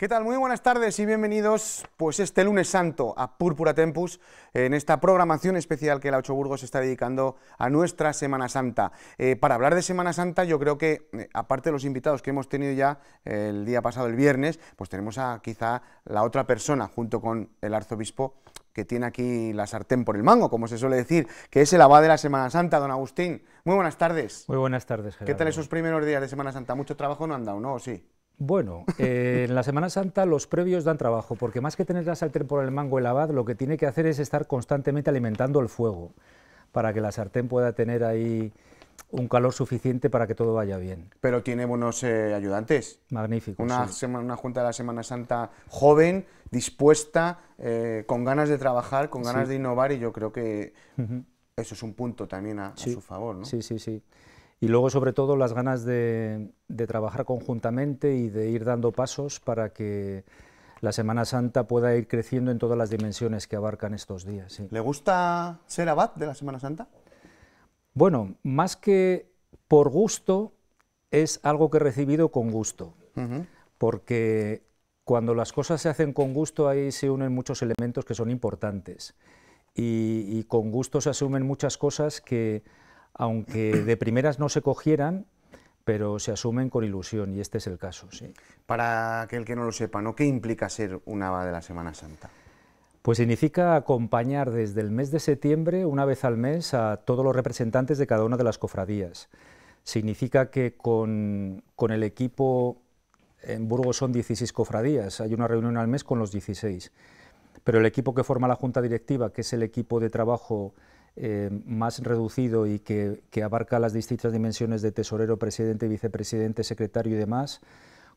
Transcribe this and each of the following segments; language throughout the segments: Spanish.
¿Qué tal? Muy buenas tardes y bienvenidos pues este lunes santo a Púrpura Tempus en esta programación especial que la Ocho Burgos está dedicando a nuestra Semana Santa. Eh, para hablar de Semana Santa yo creo que eh, aparte de los invitados que hemos tenido ya eh, el día pasado, el viernes, pues tenemos a quizá la otra persona junto con el arzobispo que tiene aquí la sartén por el mango, como se suele decir, que es el abad de la Semana Santa, don Agustín. Muy buenas tardes. Muy buenas tardes, Gerardo. ¿Qué tal esos primeros días de Semana Santa? ¿Mucho trabajo no han dado, no? sí? Bueno, eh, en la Semana Santa los previos dan trabajo, porque más que tener la sartén por el mango el abad, lo que tiene que hacer es estar constantemente alimentando el fuego, para que la sartén pueda tener ahí un calor suficiente para que todo vaya bien. Pero tiene buenos eh, ayudantes. Magnífico. Una, sí. una Junta de la Semana Santa joven, dispuesta, eh, con ganas de trabajar, con ganas de innovar, y yo creo que eso es un punto también a, a su favor. ¿no? Sí, sí, sí. Y luego, sobre todo, las ganas de, trabajar conjuntamente y de ir dando pasos para que la Semana Santa pueda ir creciendo en todas las dimensiones que abarcan estos días. ¿Le gusta ser abad de la Semana Santa? Bueno, más que por gusto, es algo que he recibido con gusto, porque cuando las cosas se hacen con gusto ahí se unen muchos elementos que son importantes y con gusto se asumen muchas cosas que aunque de primeras no se cogieran, pero se asumen con ilusión y este es el caso. Sí. Para aquel que no lo sepa, ¿no? ¿qué implica ser un Aba de la Semana Santa? Pues significa acompañar desde el mes de septiembre, una vez al mes, a todos los representantes de cada una de las cofradías. Significa que con, con el equipo, en Burgos son 16 cofradías, hay una reunión al mes con los 16, pero el equipo que forma la Junta Directiva, que es el equipo de trabajo eh, más reducido y que, que, abarca las distintas dimensiones de tesorero, presidente, vicepresidente, secretario y demás,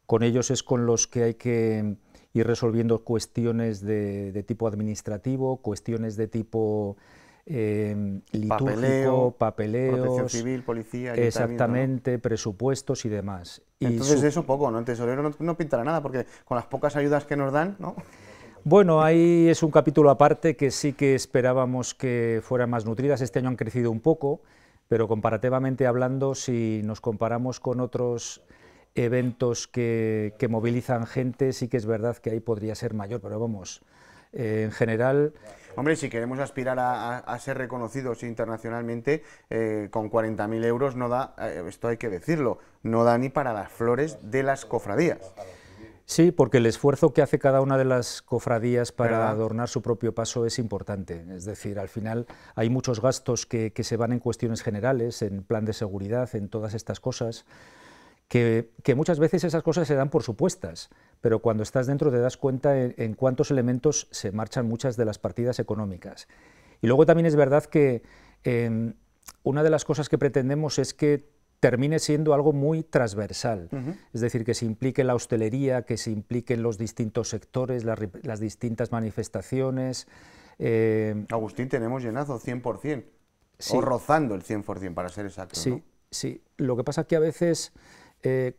con ellos es con los que hay que ir resolviendo cuestiones de, tipo administrativo, cuestiones de tipo eh, litúrgico, Papeleo, papeleos, protección civil, policía, exactamente, presupuestos y demás. Entonces y eso poco, ¿no? El tesorero no, no pintará nada porque con las pocas ayudas que nos dan, ¿no? Bueno, ahí es un capítulo aparte que sí que esperábamos que fueran más nutridas. Este año han crecido un poco, pero comparativamente hablando, si nos comparamos con otros eventos que, movilizan gente, sí que es verdad que ahí podría ser mayor, pero vamos, eh, en general... Hombre, si queremos aspirar a, ser reconocidos internacionalmente, eh, con 40.000 euros no da, eh, esto hay que decirlo, no da ni para las flores de las cofradías. Sí, porque el esfuerzo que hace cada una de las cofradías para adornar su propio paso es importante. Es decir, al final hay muchos gastos que, se van en cuestiones generales, en plan de seguridad, en todas estas cosas, que, muchas veces esas cosas se dan por supuestas, pero cuando estás dentro te das cuenta en, cuántos elementos se marchan muchas de las partidas económicas. Y luego también es verdad que eh, una de las cosas que pretendemos es que termine siendo algo muy transversal. Es decir, que se implique la hostelería, que se impliquen los distintos sectores, las, distintas manifestaciones. Eh, Agustín, tenemos llenazo 100%, o rozando el 100% para ser exacto. Sí, sí. Lo que pasa es que a veces eh,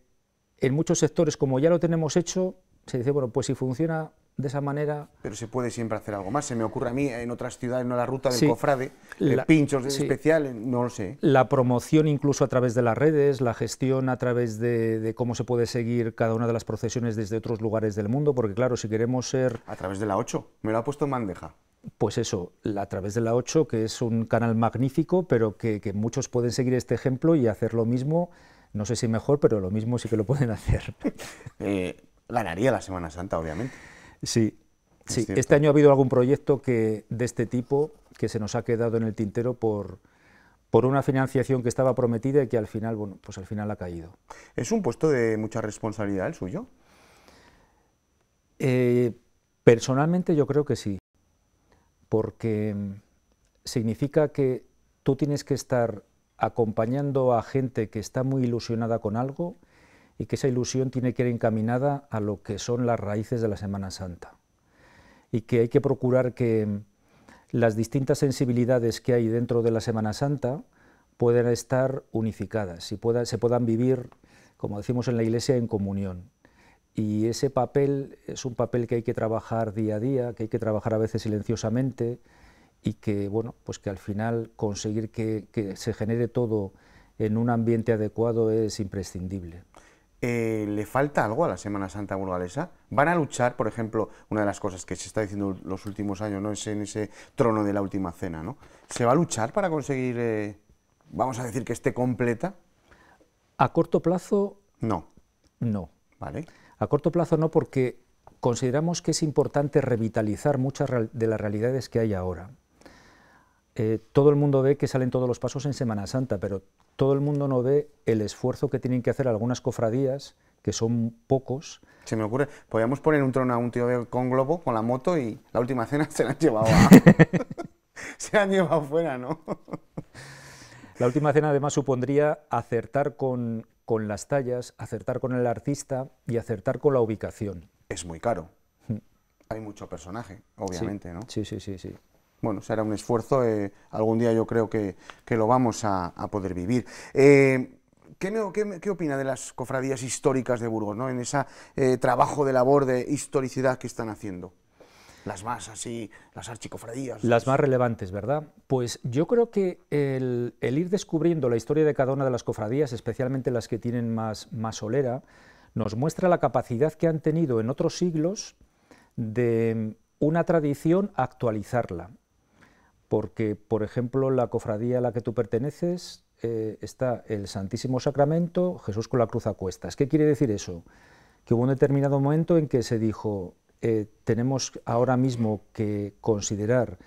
en muchos sectores, como ya lo tenemos hecho, se dice, bueno, pues si funciona de esa manera. Pero se puede siempre hacer algo más. Se me ocurre a mí en otras ciudades, no la ruta del cofrade, eh, la, pinchos especial no lo sé. La promoción incluso a través de las redes, la gestión a través de, cómo se puede seguir cada una de las procesiones desde otros lugares del mundo, porque claro, si queremos ser... A través de la 8, me lo ha puesto en bandeja. Pues eso, a través de la 8, que es un canal magnífico, pero que, muchos pueden seguir este ejemplo y hacer lo mismo, no sé si mejor, pero lo mismo sí que lo pueden hacer. Eh, ganaría la Semana Santa, obviamente. Sí, sí. este año ha habido algún proyecto que, de este tipo que se nos ha quedado en el tintero por, una financiación que estaba prometida y que al final, bueno, pues al final ha caído. ¿Es un puesto de mucha responsabilidad el suyo? Eh, personalmente yo creo que sí, porque mm, significa que tú tienes que estar acompañando a gente que está muy ilusionada con algo y que esa ilusión tiene que ir encaminada a lo que son las raíces de la Semana Santa y que hay que procurar que las distintas sensibilidades que hay dentro de la Semana Santa puedan estar unificadas y se puedan vivir, como decimos en la Iglesia, en comunión. Y ese papel es un papel que hay que trabajar día a día, que hay que trabajar a veces silenciosamente y que, bueno, pues que al final conseguir que se genere todo en un ambiente adecuado es imprescindible. Eh, le falta algo a la Semana Santa burgalesa. Van a luchar, por ejemplo, una de las cosas que se está diciendo los últimos años, ¿no? Es en ese trono de la última cena, ¿no? ¿Se va a luchar para conseguir, eh, vamos a decir, que esté completa? A corto plazo. No. No. Vale. A corto plazo no, porque consideramos que es importante revitalizar muchas de las realidades que hay ahora. Eh, todo el mundo ve que salen todos los pasos en Semana Santa, pero todo el mundo no ve el esfuerzo que tienen que hacer algunas cofradías, que son pocos. Se me ocurre, podríamos poner un trono a un tío con globo, con la moto, y la última cena se la han llevado a... se la han llevado fuera, ¿no? la última cena además supondría acertar con, las tallas, acertar con el artista y acertar con la ubicación. Es muy caro. Hmm. Hay mucho personaje, obviamente, ¿no? Sí, sí, sí, sí bueno, será un esfuerzo, eh, algún día yo creo que, lo vamos a, poder vivir. Eh, qué, opina de las cofradías históricas de Burgos, ¿no? en ese eh, trabajo de labor de historicidad que están haciendo? Las más así, las archicofradías. Las más relevantes, ¿verdad? Pues yo creo que el, ir descubriendo la historia de cada una de las cofradías, especialmente las que tienen más, más solera, nos muestra la capacidad que han tenido en otros siglos de mm, una tradición actualizarla porque, por ejemplo, la cofradía a la que tú perteneces eh, está el Santísimo Sacramento, Jesús con la cruz a cuestas. ¿Qué quiere decir eso? Que hubo un determinado momento en que se dijo, eh, tenemos ahora mismo que considerar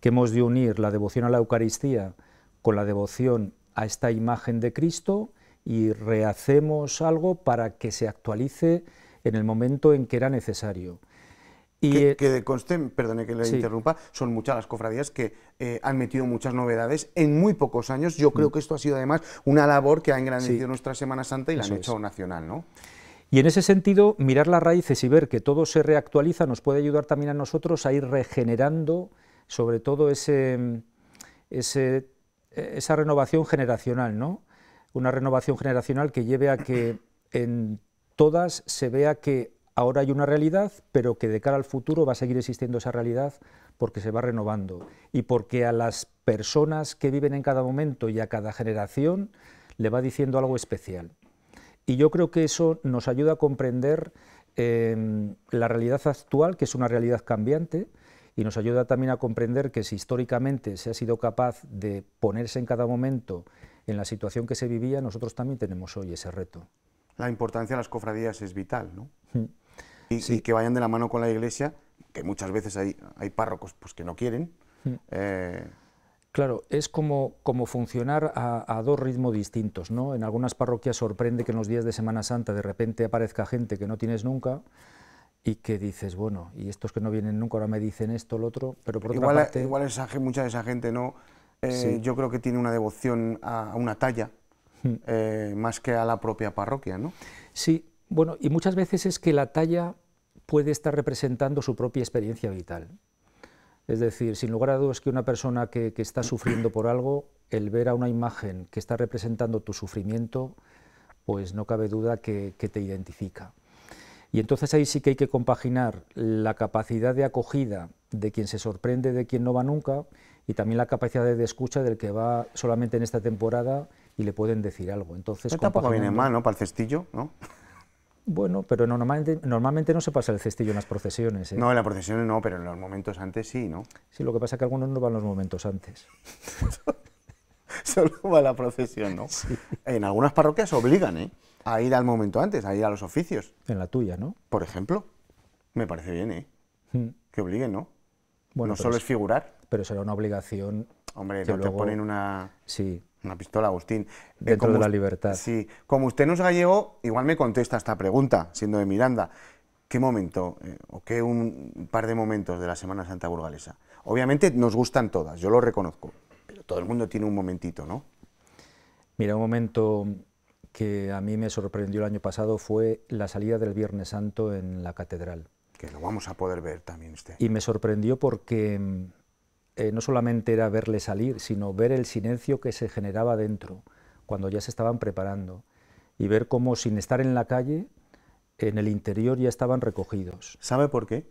que hemos de unir la devoción a la Eucaristía con la devoción a esta imagen de Cristo y rehacemos algo para que se actualice en el momento en que era necesario. Y, que, eh, conste, perdone que le interrumpa, son muchas las cofradías que eh, han metido muchas novedades en muy pocos años. Yo creo mm. que esto ha sido además una labor que ha engrandecido nuestra Semana Santa y la han hecho nacional, ¿no? Y en ese sentido, mirar las raíces y ver que todo se reactualiza nos puede ayudar también a nosotros a ir regenerando sobre todo ese esa renovación generacional, ¿no? Una renovación generacional que lleve a que en todas se vea que ahora hay una realidad, pero que de cara al futuro va a seguir existiendo esa realidad porque se va renovando y porque a las personas que viven en cada momento y a cada generación le va diciendo algo especial. Y yo creo que eso nos ayuda a comprender em, la realidad actual, que es una realidad cambiante, y nos ayuda también a comprender que si históricamente se ha sido capaz de ponerse en cada momento en la situación que se vivía, nosotros también tenemos hoy ese reto. La importancia de las cofradías es vital, ¿no? Mm y, que vayan de la mano con la iglesia, que muchas veces hay, hay párrocos pues, que no quieren. Mm. Eh. Claro, es como, como funcionar a, dos ritmos distintos. ¿no? En algunas parroquias sorprende que en los días de Semana Santa de repente aparezca gente que no tienes nunca y que dices, bueno, y estos que no vienen nunca ahora me dicen esto, lo otro, pero por igual, otra parte... Igual esa, mucha de esa gente no, eh, yo creo que tiene una devoción a, una talla, mm. eh, más que a la propia parroquia, ¿no? Sí, bueno, y muchas veces es que la talla puede estar representando su propia experiencia vital. Es decir, sin lugar a dudas que una persona que, está sufriendo por algo, el ver a una imagen que está representando tu sufrimiento, pues no cabe duda que, te identifica. Y entonces ahí sí que hay que compaginar la capacidad de acogida de quien se sorprende, de quien no va nunca, y también la capacidad de escucha del que va solamente en esta temporada y le pueden decir algo. Entonces, tampoco viene mal, ¿no? Para el cestillo, ¿no? Bueno, pero normalmente, normalmente no se pasa el cestillo en las procesiones. ¿eh? No, en las procesiones no, pero en los momentos antes sí, ¿no? Sí, lo que pasa es que algunos no van los momentos antes. Solo va la procesión, ¿no? En algunas parroquias obligan, ¿eh? A ir al momento antes, a ir a los oficios. En la tuya, ¿no? Por ejemplo. Me parece bien, ¿eh? Hmm. Que obliguen, ¿no? Bueno, no solo es, figurar. Pero será una obligación. Hombre, te ponen una. Sí, una pistola, Agustín. Eh, de toda la libertad. Sí. Como usted no es gallego, igual me contesta esta pregunta, siendo de Miranda. ¿Qué momento eh, o qué un par de momentos de la Semana Santa burgalesa? Obviamente nos gustan todas, yo lo reconozco, pero todo el mundo tiene un momentito, ¿no? Mira, un momento que a mí me sorprendió el año pasado fue la salida del Viernes Santo en la catedral. Que lo vamos a poder ver también usted. Y me sorprendió porque mm, eh, no solamente era verle salir, sino ver el silencio que se generaba dentro, cuando ya se estaban preparando, y ver cómo sin estar en la calle, en el interior ya estaban recogidos. ¿Sabe por qué?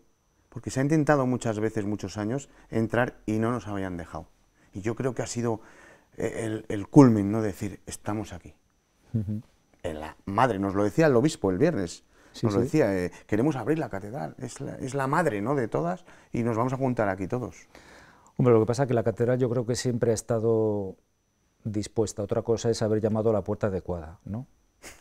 Porque se ha intentado muchas veces, muchos años, entrar y no nos habían dejado. Y yo creo que ha sido eh, el, el ¿no? Decir, estamos aquí. en la madre, nos lo decía el obispo el viernes, nos lo decía, eh, queremos abrir la catedral, es es la, madre ¿no? de todas y nos vamos a juntar aquí todos. Hombre, lo que pasa es que la catedral yo creo que siempre ha estado dispuesta. Otra cosa es haber llamado a la puerta adecuada, ¿no?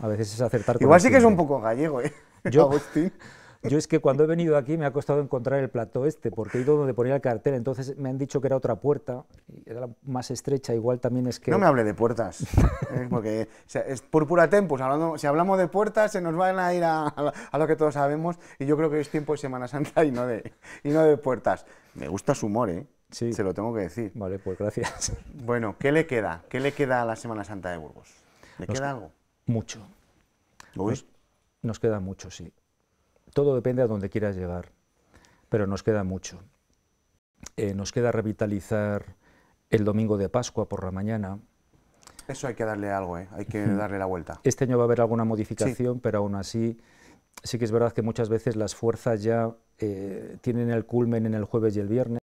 A veces es acertar con Igual sí que es un poco gallego, ¿eh? Yo, Yo es que cuando he venido aquí me ha costado encontrar el plato este, porque he ido donde ponía el cartel, entonces me han dicho que era otra puerta, era más estrecha, igual también es que... No me hable de puertas, ¿eh? porque es púrpura tempos hablando, si hablamos de puertas se nos van a ir a, lo que todos sabemos, y yo creo que es tiempo de Semana Santa y no de, y no de puertas. Me gusta su humor, ¿eh? Se lo tengo que decir. Vale, pues gracias. Bueno, ¿qué le queda? ¿Qué le queda a la Semana Santa de Burgos? ¿Le queda algo? Mucho. Nos, nos, queda mucho, sí. Todo depende a dónde quieras llegar, pero nos queda mucho. Eh, nos queda revitalizar el domingo de Pascua por la mañana. Eso hay que darle algo, ¿eh? hay que darle la vuelta. Este año va a haber alguna modificación, pero aún así sí que es verdad que muchas veces las fuerzas ya eh, tienen el culmen en el jueves y el viernes.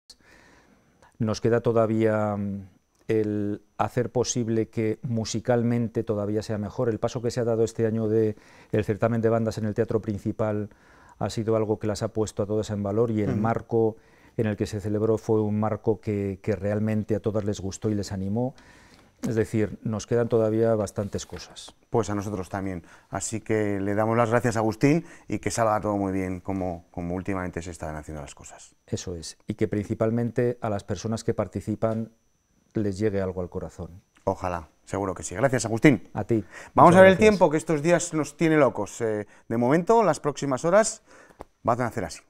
Nos queda todavía mm, el hacer posible que musicalmente todavía sea mejor. El paso que se ha dado este año del certamen de bandas en el teatro principal ha sido algo que las ha puesto a todas en valor y el mm. marco en el que se celebró fue un marco que realmente a todas les gustó y les animó. Es decir, nos quedan todavía bastantes cosas. Pues a nosotros también. Así que le damos las gracias a Agustín y que salga todo muy bien como, como últimamente se están haciendo las cosas. Eso es. Y que principalmente a las personas que participan les llegue algo al corazón. Ojalá, seguro que sí. Gracias, Agustín. A ti. Vamos a ver el tiempo que estos días nos tiene locos. Eh, de momento, las próximas horas van a hacer así.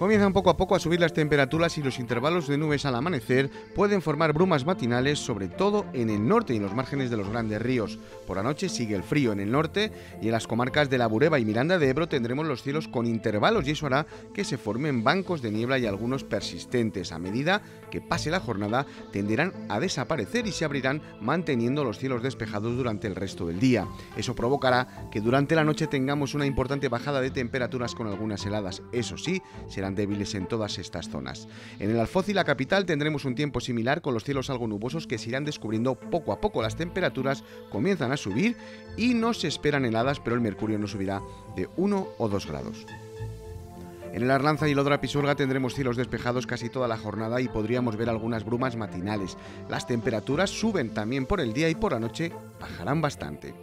Comienzan poco a poco a subir las temperaturas y los intervalos de nubes al amanecer pueden formar brumas matinales, sobre todo en el norte y en los márgenes de los grandes ríos. Por la noche sigue el frío en el norte y en las comarcas de La Bureba y Miranda de Ebro tendremos los cielos con intervalos y eso hará que se formen bancos de niebla y algunos persistentes. A medida que pase la jornada tenderán a desaparecer y se abrirán manteniendo los cielos despejados durante el resto del día. Eso provocará que durante la noche tengamos una importante bajada de temperaturas con algunas heladas. Eso sí, serán débiles en todas estas zonas. En el Alfoz y la capital tendremos un tiempo similar con los cielos algo nubosos que se irán descubriendo poco a poco. Las temperaturas comienzan a subir y no se esperan heladas, pero el mercurio no subirá de 1 o 2 grados. En el Arlanza y Lodra Pisurga tendremos cielos despejados casi toda la jornada y podríamos ver algunas brumas matinales. Las temperaturas suben también por el día y por la noche bajarán bastante.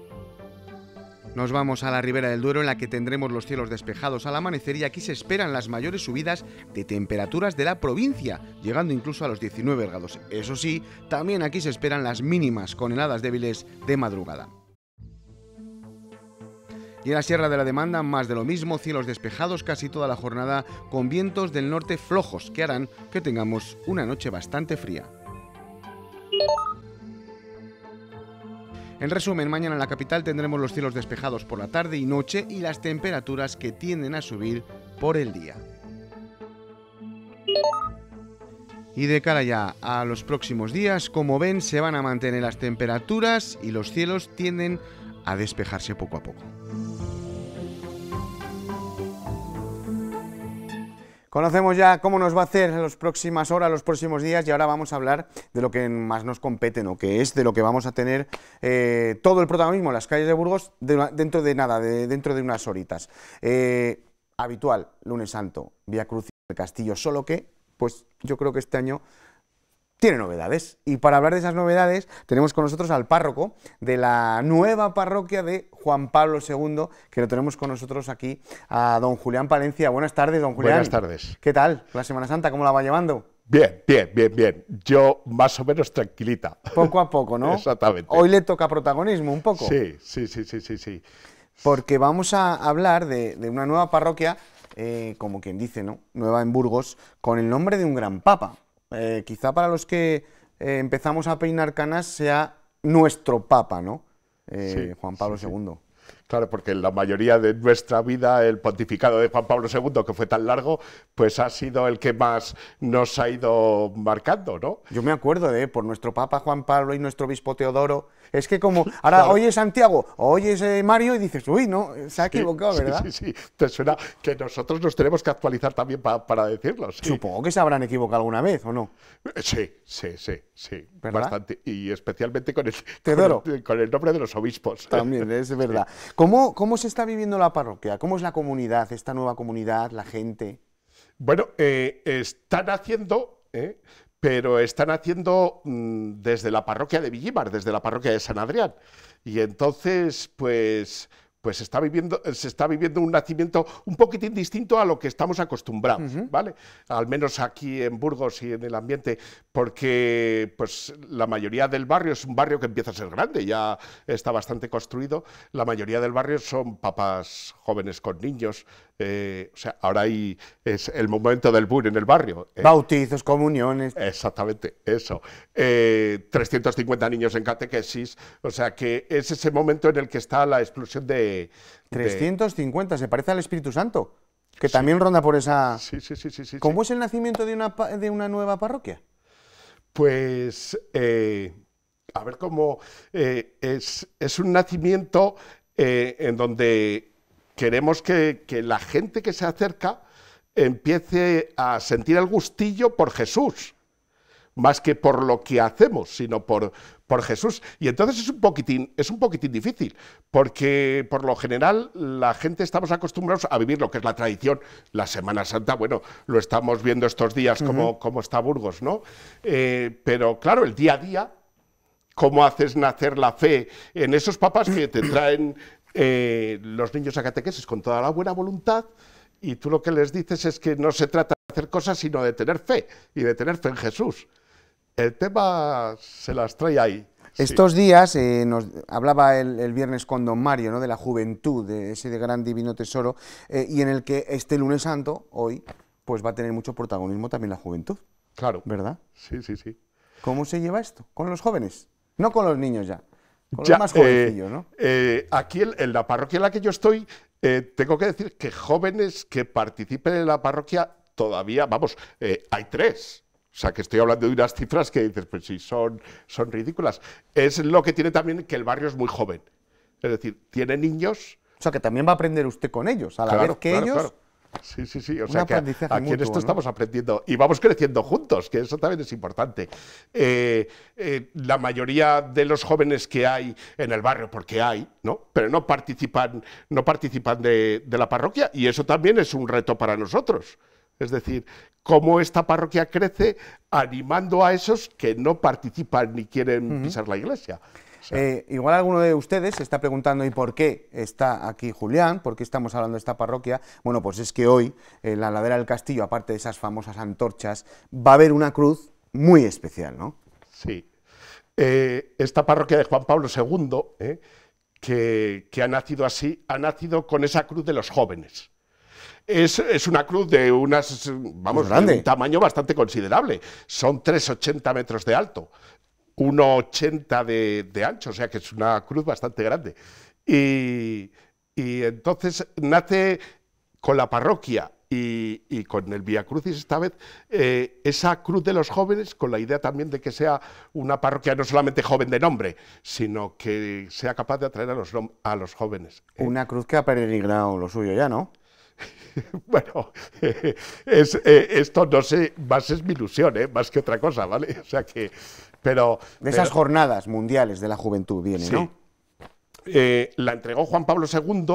Nos vamos a la ribera del Duero en la que tendremos los cielos despejados al amanecer y aquí se esperan las mayores subidas de temperaturas de la provincia, llegando incluso a los 19 grados. Eso sí, también aquí se esperan las mínimas con heladas débiles de madrugada. Y en la Sierra de la Demanda, más de lo mismo, cielos despejados casi toda la jornada, con vientos del norte flojos que harán que tengamos una noche bastante fría. En resumen, mañana en la capital tendremos los cielos despejados por la tarde y noche y las temperaturas que tienden a subir por el día. Y de cara ya a los próximos días, como ven, se van a mantener las temperaturas y los cielos tienden a despejarse poco a poco. Conocemos ya cómo nos va a hacer en las próximas horas, los próximos días y ahora vamos a hablar de lo que más nos compete, ¿no? que es de lo que vamos a tener eh, todo el protagonismo las calles de Burgos dentro de nada, dentro de unas horitas. Eh, habitual, lunes santo, Vía Cruz del Castillo, solo que pues yo creo que este año tiene novedades. Y para hablar de esas novedades, tenemos con nosotros al párroco de la nueva parroquia de Juan Pablo II, que lo tenemos con nosotros aquí, a don Julián Palencia. Buenas tardes, don Julián. Buenas tardes. ¿Qué tal? La Semana Santa, ¿cómo la va llevando? Bien, bien, bien, bien. Yo más o menos tranquilita. Poco a poco, ¿no? Exactamente. Hoy le toca protagonismo un poco. Sí, sí, sí, sí, sí. sí. Porque vamos a hablar de, una nueva parroquia, eh, como quien dice, ¿no? Nueva en Burgos, con el nombre de un gran papa. Eh, quizá para los que eh, empezamos a peinar canas sea nuestro Papa, ¿no? Eh, Juan Pablo II. Claro, porque la mayoría de nuestra vida el pontificado de Juan Pablo II, que fue tan largo, pues ha sido el que más nos ha ido marcando, ¿no? Yo me acuerdo de, por nuestro Papa Juan Pablo y nuestro obispo Teodoro, es que como, ahora oye, oyes Santiago oye, oyes eh, Mario y dices, uy, no, se ha equivocado, ¿verdad? Sí, sí, sí, te suena que nosotros nos tenemos que actualizar también para decirlo. Supongo que se habrán equivocado alguna vez, ¿o no? Eh, sí, sí, sí, sí, bastante. Y especialmente con el, Con, el, nombre de los obispos. También, es verdad. ¿Cómo, se está viviendo la parroquia? ¿Cómo es la comunidad, esta nueva comunidad, la gente? Bueno, eh, están haciendo pero están haciendo mm, desde la parroquia de Villimar, desde la parroquia de San Adrián. Y entonces, pues, pues está viviendo, se está viviendo un nacimiento un poquitín distinto a lo que estamos acostumbrados, ¿vale? Al menos aquí en Burgos y en el ambiente, porque pues, la mayoría del barrio es un barrio que empieza a ser grande, ya está bastante construido. La mayoría del barrio son papás jóvenes con niños, eh, o sea, ahora es el momento del bur en el barrio. Eh. Bautizos, comuniones. Exactamente, eso. 350 eh, niños en catequesis. O sea, que es ese momento en el que está la explosión de... 350, se parece al Espíritu Santo, que también ronda por esa... Sí, sí, sí. sí, ¿Cómo es el nacimiento de una, de una nueva parroquia? Pues... a ver cómo es, es un nacimiento en donde queremos que, la gente que se acerca empiece a sentir el gustillo por Jesús, más que por lo que hacemos, sino por, por Jesús. Y entonces es un, poquitín, es un poquitín difícil, porque por lo general la gente estamos acostumbrados a vivir lo que es la tradición, la Semana Santa, bueno, lo estamos viendo estos días como, está Burgos, ¿no? Eh, pero claro, el día a día cómo haces nacer la fe en esos papas que te traen eh, los niños acatequeses con toda la buena voluntad y tú lo que les dices es que no se trata de hacer cosas sino de tener fe y de tener fe en Jesús. El tema se las trae ahí. Estos días eh, nos hablaba el, viernes con don Mario ¿no? de la juventud, de ese gran divino tesoro, eh, y en el que este lunes santo, hoy, pues va a tener mucho protagonismo también la juventud. Claro. ¿Verdad? Sí, sí, sí. ¿Cómo se lleva esto? ¿Con los jóvenes? No con los niños ya. Ya, más eh, ¿no? Eh, aquí en, la parroquia en la que yo estoy, eh, tengo que decir que jóvenes que participen en la parroquia todavía, vamos, hay tres. O sea, que estoy hablando de unas cifras que dices, pues sí, son, son ridículas. Es lo que tiene también que el barrio es muy joven. Es decir, tiene niños. O sea, que también va a aprender usted con ellos, a la vez que ellos. Sí, sí, sí. O sea que aquí en esto estamos aprendiendo y vamos creciendo juntos, que eso también es importante. Eh, eh, la mayoría de los jóvenes que hay en el barrio, porque hay, ¿no? Pero no participan, no participan de, la parroquia y eso también es un reto para nosotros. Es decir, cómo esta parroquia crece animando a esos que no participan ni quieren pisar la iglesia. Eh, igual alguno de ustedes se está preguntando, ¿y por qué está aquí Julián? ¿Por qué estamos hablando de esta parroquia? Bueno, pues es que hoy, en la ladera del castillo, aparte de esas famosas antorchas, va a haber una cruz muy especial, ¿no? Sí. Eh, esta parroquia de Juan Pablo II, eh, que, ha nacido así, ha nacido con esa cruz de los jóvenes. Es, una cruz de unas vamos de un tamaño bastante considerable. Son 3,80 metros de alto. 1,80 de, ancho, o sea que es una cruz bastante grande. Y, entonces nace con la parroquia y, con el Via Crucis esta vez, eh, esa cruz de los jóvenes, con la idea también de que sea una parroquia no solamente joven de nombre, sino que sea capaz de atraer a los, a los jóvenes. Una cruz que ha peregrinado lo suyo ya, ¿no? bueno, eh, esto no sé, más es mi ilusión, ¿eh? más que otra cosa, ¿vale? O sea que pero, de esas jornadas mundiales de la juventud viene, ¿no? Eh, la entregó Juan Pablo II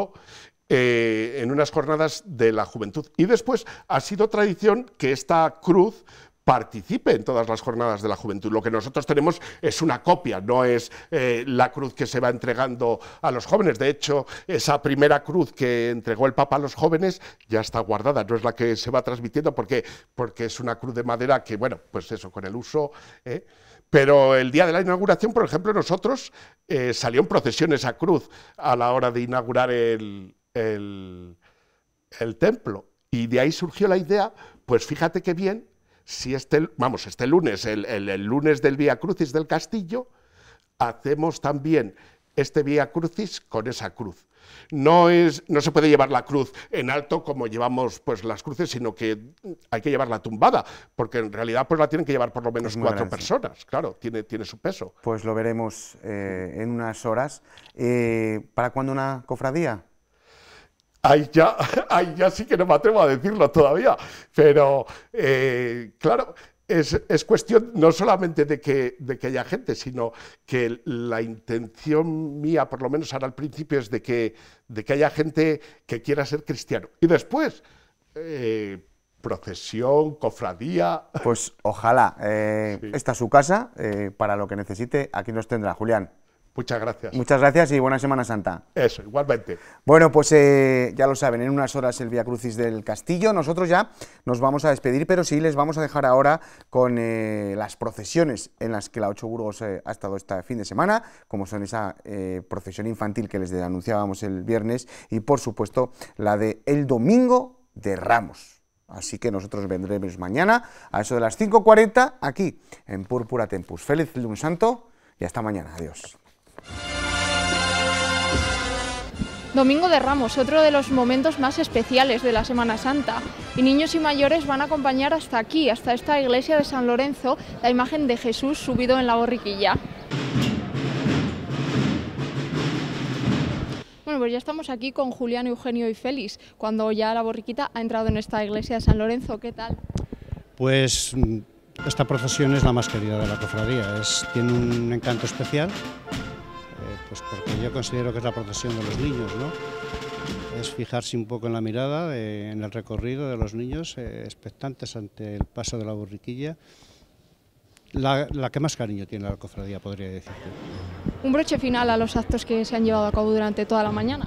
eh, en unas jornadas de la juventud. Y después ha sido tradición que esta cruz participe en todas las jornadas de la juventud. Lo que nosotros tenemos es una copia, no es eh, la cruz que se va entregando a los jóvenes. De hecho, esa primera cruz que entregó el Papa a los jóvenes ya está guardada, no es la que se va transmitiendo porque, porque es una cruz de madera que, bueno, pues eso, con el uso... Pero el día de la inauguración, por ejemplo, nosotros eh, salió en procesiones a cruz a la hora de inaugurar el, el, templo. Y de ahí surgió la idea, pues fíjate qué bien, si este, vamos, este lunes, el, el lunes del Vía Crucis del Castillo, hacemos también este Vía Crucis con esa cruz. No, es, no se puede llevar la cruz en alto como llevamos pues, las cruces, sino que hay que llevarla tumbada, porque en realidad pues, la tienen que llevar por lo menos cuatro personas, claro, tiene, tiene su peso. Pues lo veremos eh, en unas horas. Eh, ¿Para cuándo una cofradía? Ahí ya, sí que no me atrevo a decirlo todavía, pero eh, claro, es, cuestión no solamente de que, de que haya gente, sino que la intención mía, por lo menos ahora al principio, es de que, de que haya gente que quiera ser cristiano. Y después, eh, procesión, cofradía. Pues ojalá. Eh, esta es su casa. Eh, para lo que necesite, aquí nos tendrá, Julián. Muchas gracias. Muchas gracias y buena Semana Santa. Eso, igualmente. Bueno, pues eh, ya lo saben, en unas horas el Via Crucis del Castillo. Nosotros ya nos vamos a despedir, pero sí les vamos a dejar ahora con eh, las procesiones en las que la Ocho Burgos eh, ha estado este fin de semana, como son esa procesión infantil que les anunciábamos el viernes y, por supuesto, la de el domingo de Ramos. Así que nosotros vendremos mañana a eso de las 5.40 aquí en Púrpura Tempus. Feliz un Santo y hasta mañana. Adiós. Domingo de Ramos, otro de los momentos más especiales de la Semana Santa. Y niños y mayores van a acompañar hasta aquí, hasta esta iglesia de San Lorenzo, la imagen de Jesús subido en la borriquilla. Bueno, pues ya estamos aquí con Julián, Eugenio y Félix, cuando ya la borriquita ha entrado en esta iglesia de San Lorenzo. ¿Qué tal? Pues mm, esta procesión es la más querida de la cofradía, tiene un encanto especial pues porque yo considero que es la protección de los niños, ¿no? Es fijarse un poco en la mirada, eh, en el recorrido de los niños, eh, expectantes ante el paso de la burriquilla. La, que más cariño tiene la cofradía, podría decirte. ¿Un broche final a los actos que se han llevado a cabo durante toda la mañana?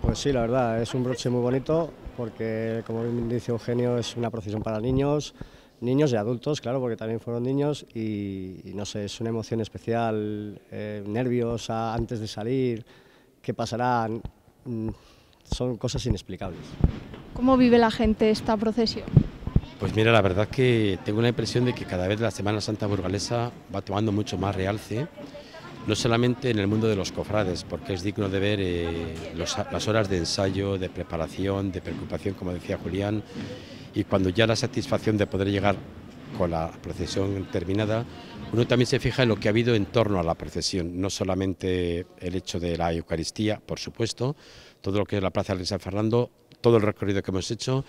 Pues sí, la verdad, es un broche muy bonito porque, como bien dice Eugenio, es una procesión para niños, niños y adultos, claro, porque también fueron niños y, no sé, es una emoción especial, eh, nerviosa antes de salir, qué pasará, mm, son cosas inexplicables. ¿Cómo vive la gente esta procesión? Pues mira, la verdad que tengo la impresión de que cada vez la Semana Santa burgalesa va tomando mucho más realce, no solamente en el mundo de los cofrades, porque es digno de ver eh, las horas de ensayo, de preparación, de preocupación, como decía Julián, y cuando ya la satisfacción de poder llegar con la procesión terminada, uno también se fija en lo que ha habido en torno a la procesión, no solamente el hecho de la Eucaristía, por supuesto, todo lo que es la Plaza de San Fernando, todo el recorrido que hemos hecho.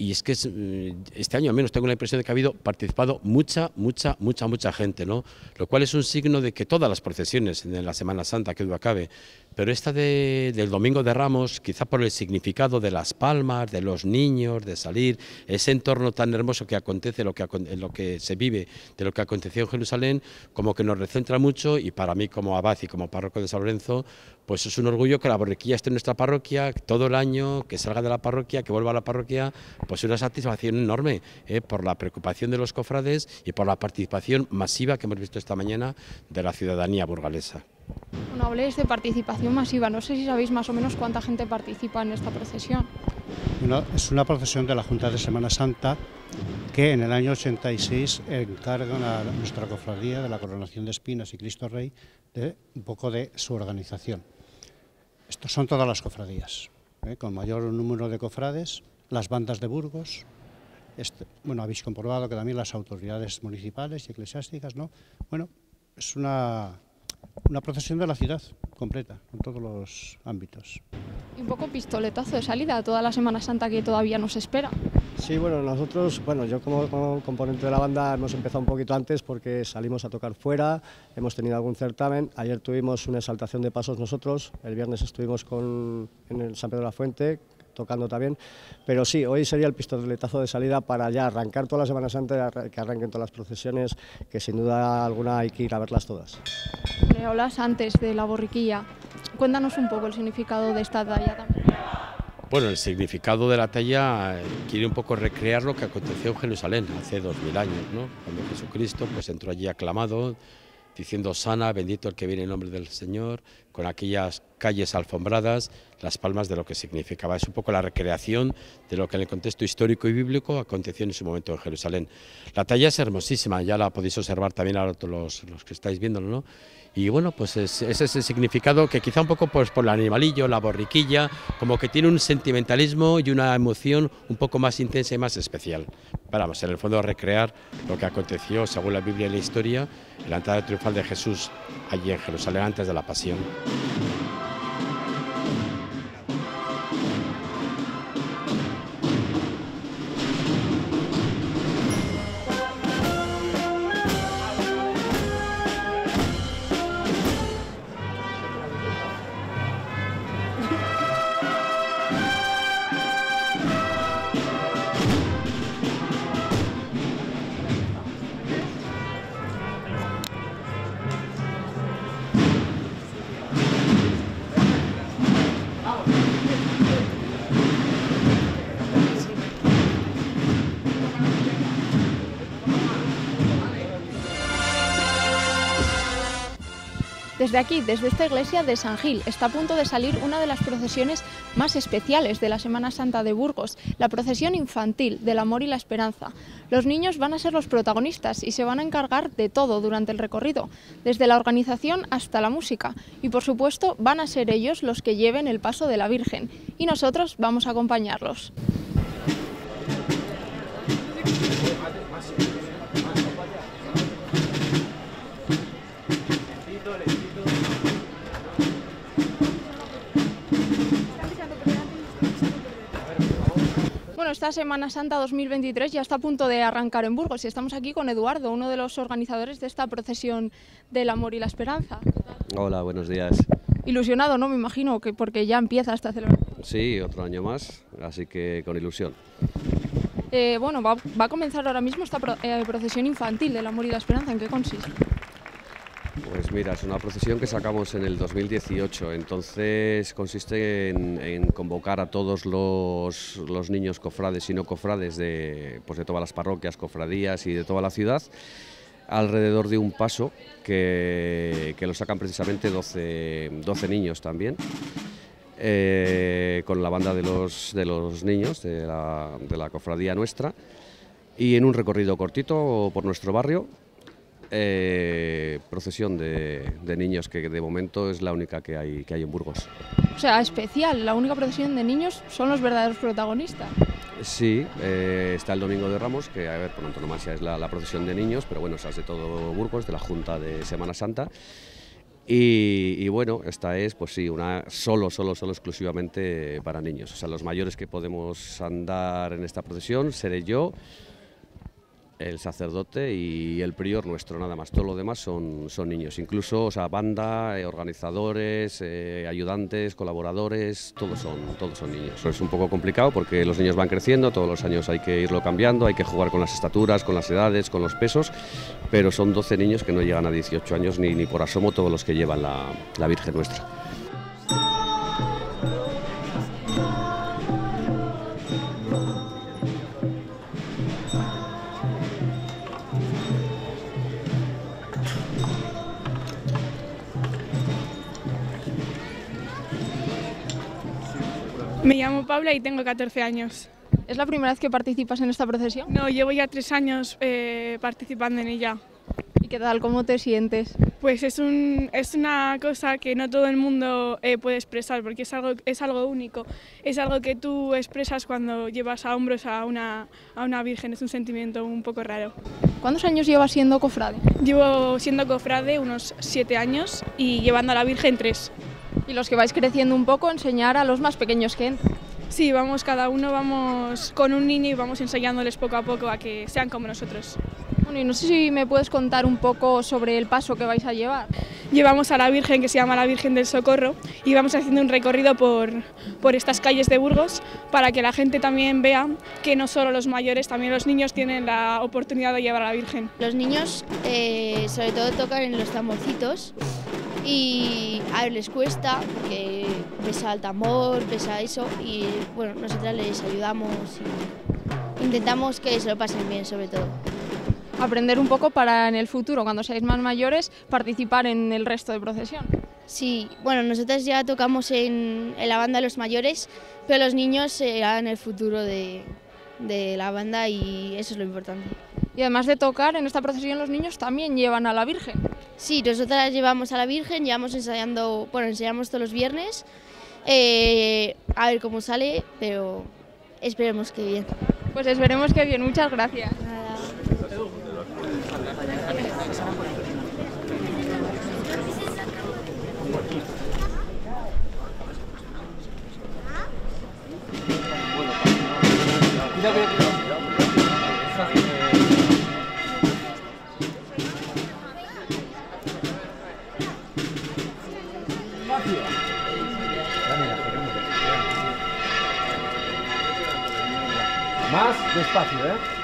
Y es que mm, este año al menos tengo la impresión de que ha habido participado mucha, mucha, mucha, mucha gente, ¿no? Lo cual es un signo de que todas las procesiones en la Semana Santa que duda cabe pero esta del Domingo de Ramos, quizá por el significado de las palmas, de los niños, de salir, ese entorno tan hermoso que acontece, lo que, lo que se vive, de lo que aconteció en Jerusalén, como que nos recentra mucho y para mí como abad y como párroco de San Lorenzo, pues es un orgullo que la borriquilla esté en nuestra parroquia todo el año, que salga de la parroquia, que vuelva a la parroquia, pues una satisfacción enorme eh, por la preocupación de los cofrades y por la participación masiva que hemos visto esta mañana de la ciudadanía burgalesa. Bueno, habléis de participación masiva. No sé si sabéis más o menos cuánta gente participa en esta procesión. es una procesión de la Junta de Semana Santa que en el año 86 encargan a nuestra cofradía de la Coronación de Espinas y Cristo Rey un poco de su organización. Estos son todas las cofradías, ¿eh? con mayor número de cofrades, las bandas de Burgos, este, bueno, habéis comprobado que también las autoridades municipales y eclesiásticas, ¿no? Bueno, es una una procesión de la ciudad completa, en todos los ámbitos. Y un poco pistoletazo de salida, toda la Semana Santa que todavía nos espera. Sí, bueno, nosotros, bueno, yo como, componente de la banda hemos empezado un poquito antes porque salimos a tocar fuera, hemos tenido algún certamen, ayer tuvimos una exaltación de pasos nosotros, el viernes estuvimos con, en el San Pedro de la Fuente tocando también. Pero sí, hoy sería el pistoletazo de salida para ya arrancar todas las semanas antes... que arranquen todas las procesiones, que sin duda alguna hay que ir a verlas todas. Le hablas antes de la borriquilla. Cuéntanos un poco el significado de esta talla también. Bueno, el significado de la talla eh, quiere un poco recrear lo que aconteció en Jerusalén hace dos mil años, ¿no? Cuando Jesucristo pues entró allí aclamado, diciendo sana, bendito el que viene en nombre del Señor, con aquellas calles alfombradas, las Palmas de lo que significaba. Es un poco la recreación de lo que en el contexto histórico y bíblico aconteció en su momento en Jerusalén. La talla es hermosísima, ya la podéis observar también a los, los que estáis viéndolo, ¿no? Y bueno, pues ese es el significado que quizá un poco pues, por el animalillo, la borriquilla, como que tiene un sentimentalismo y una emoción un poco más intensa y más especial. Vamos, en el fondo recrear lo que aconteció según la Biblia y la historia, en la entrada triunfal de Jesús allí en Jerusalén antes de la Pasión. Desde aquí, desde esta iglesia de San Gil, está a punto de salir una de las procesiones más especiales de la Semana Santa de Burgos, la procesión infantil del amor y la esperanza. Los niños van a ser los protagonistas y se van a encargar de todo durante el recorrido, desde la organización hasta la música. Y por supuesto van a ser ellos los que lleven el paso de la Virgen y nosotros vamos a acompañarlos. Bueno, esta Semana Santa 2023 ya está a punto de arrancar en Burgos y estamos aquí con Eduardo, uno de los organizadores de esta procesión del amor y la esperanza. Hola, buenos días. Ilusionado, ¿no? Me imagino, que porque ya empieza esta celebración. Sí, otro año más, así que con ilusión. Eh, bueno, va, a comenzar ahora mismo esta eh, procesión infantil del amor y la esperanza. ¿En qué consiste? Pues mira, es una procesión que sacamos en el 2018, entonces consiste en, convocar a todos los, niños cofrades y no cofrades de, pues de todas las parroquias, cofradías y de toda la ciudad alrededor de un paso que, lo sacan precisamente 12, niños también. Eh, con la banda de los, niños de la cofradía nuestra y en un recorrido cortito por nuestro barrio eh, procesión de, niños, que de momento es la única que hay, que hay en Burgos. O sea, especial, la única procesión de niños son los verdaderos protagonistas. Sí, eh, está el Domingo de Ramos, que a ver, por antonomasia es la, procesión de niños, pero bueno, esas es de todo Burgos, de la Junta de Semana Santa. Y, y, bueno, esta es, pues sí, una solo, solo, solo exclusivamente para niños. O sea, los mayores que podemos andar en esta procesión seré yo, el sacerdote y el prior nuestro, nada más. Todo lo demás son, niños, incluso banda, eh, organizadores, eh, ayudantes, colaboradores, todos son, todos son niños. Es un poco complicado porque los niños van creciendo, todos los años hay que irlo cambiando, hay que jugar con las estaturas, con las edades, con los pesos, pero son 12 niños que no llegan a 18 años ni, ni por asomo todos los que llevan la Virgen Nuestra. Me llamo Paula y tengo 14 años. ¿Es la primera vez que participas en esta procesión? No, llevo ya tres años eh, participando en ella. ¿Y qué tal? ¿Cómo te sientes? Pues es, un, es una cosa que no todo el mundo eh, puede expresar porque es algo, es algo único. Es algo que tú expresas cuando llevas a hombros a una, a una virgen. Es un sentimiento un poco raro. ¿Cuántos años llevas siendo cofrade? Llevo siendo cofrade unos siete años y llevando a la virgen tres. Y los que vais creciendo un poco, enseñar a los más pequeños que entran. Sí, vamos, cada uno vamos con un niño y vamos enseñándoles poco a poco a que sean como nosotros. Bueno, y no sé si me puedes contar un poco sobre el paso que vais a llevar. Llevamos a la Virgen, que se llama la Virgen del Socorro, y vamos haciendo un recorrido por, por estas calles de Burgos para que la gente también vea que no solo los mayores, también los niños tienen la oportunidad de llevar a la Virgen. Los niños eh, sobre todo tocan en los tamborcitos y a ellos les cuesta porque pesa el tambor, pesa eso y bueno, nosotras les ayudamos y intentamos que se lo pasen bien sobre todo. Aprender un poco para en el futuro, cuando seáis más mayores, participar en el resto de procesión. Sí, bueno, nosotras ya tocamos en, en la banda de los mayores, pero los niños serán el futuro de, de la banda y eso es lo importante. Y además de tocar, en esta procesión los niños también llevan a la Virgen. Sí, nosotras llevamos a la Virgen, llevamos ensayando, bueno, ensayamos todos los viernes. Eh, a ver cómo sale, pero esperemos que bien. Pues esperemos que bien, muchas gracias. Nada. Despacio, ¿eh?